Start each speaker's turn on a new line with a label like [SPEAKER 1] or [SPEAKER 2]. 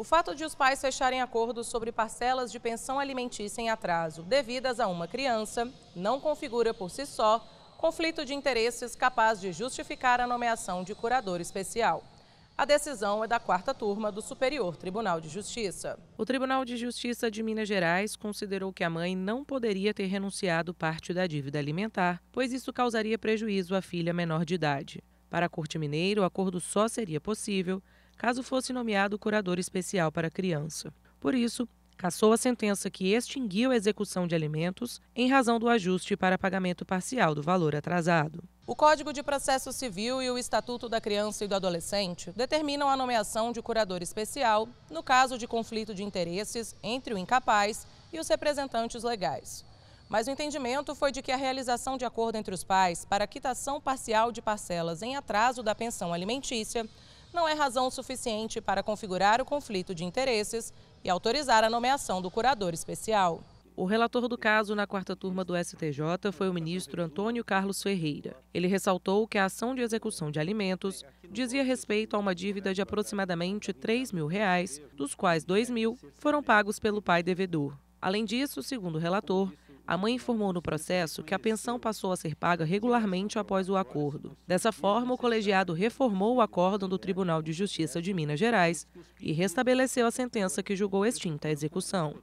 [SPEAKER 1] O fato de os pais fecharem acordos sobre parcelas de pensão alimentícia em atraso devidas a uma criança não configura por si só conflito de interesses capaz de justificar a nomeação de curador especial. A decisão é da quarta turma do Superior Tribunal de Justiça. O Tribunal de Justiça de Minas Gerais considerou que a mãe não poderia ter renunciado parte da dívida alimentar, pois isso causaria prejuízo à filha menor de idade. Para a Corte Mineira, o acordo só seria possível caso fosse nomeado curador especial para a criança. Por isso, cassou a sentença que extinguiu a execução de alimentos em razão do ajuste para pagamento parcial do valor atrasado. O Código de Processo Civil e o Estatuto da Criança e do Adolescente determinam a nomeação de curador especial no caso de conflito de interesses entre o incapaz e os representantes legais. Mas o entendimento foi de que a realização de acordo entre os pais para quitação parcial de parcelas em atraso da pensão alimentícia não é razão suficiente para configurar o conflito de interesses e autorizar a nomeação do curador especial. O relator do caso na quarta turma do STJ foi o ministro Antônio Carlos Ferreira. Ele ressaltou que a ação de execução de alimentos dizia respeito a uma dívida de aproximadamente 3 mil reais, dos quais 2 mil foram pagos pelo pai devedor. Além disso, segundo o relator, a mãe informou no processo que a pensão passou a ser paga regularmente após o acordo. Dessa forma, o colegiado reformou o acórdão do Tribunal de Justiça de Minas Gerais e restabeleceu a sentença que julgou extinta a execução.